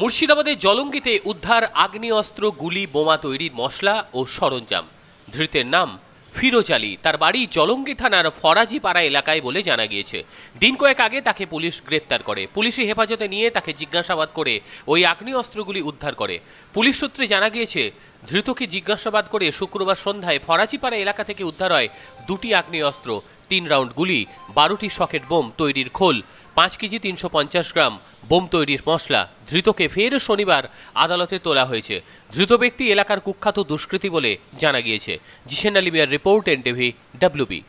মুর্শিদাবাদের জলঙ্গিতে উদ্ধার আগ্নেয়াস্ত্র গুলি বোমা তৈরির মশলা ও সরঞ্জাম ধৃতের নাম ফিরোজ আলী তার বাড়ি জলঙ্গি থানার ফরাজিপাড়া এলাকায় বলে জানা গিয়েছে দিন কয়েক আগে তাকে পুলিশ গ্রেপ্তার করে পুলিশি হেফাজতে নিয়ে তাকে জিজ্ঞাসাবাদ করে ওই আগ্নেয়াস্ত্রগুলি উদ্ধার করে পুলিশ সূত্রে জানা গিয়েছে ধৃতকে জিজ্ঞাসাবাদ করে শুক্রবার সন্ধ্যায় ফরাজিপাড়া এলাকা থেকে উদ্ধার হয় দুটি আগ্নেয়াস্ত্র তিন রাউন্ড গুলি বারোটি সকেট বোম তৈরির খোল পাঁচ কেজি তিনশো গ্রাম বোম তৈরির মশলা ধৃতকে ফের শনিবার আদালতে তোলা হয়েছে ধৃত ব্যক্তি এলাকার কুখ্যাত দুষ্কৃতী বলে জানা গিয়েছে জিসেন আলী মিয়ার রিপোর্ট টিভি ডাব্লিউবি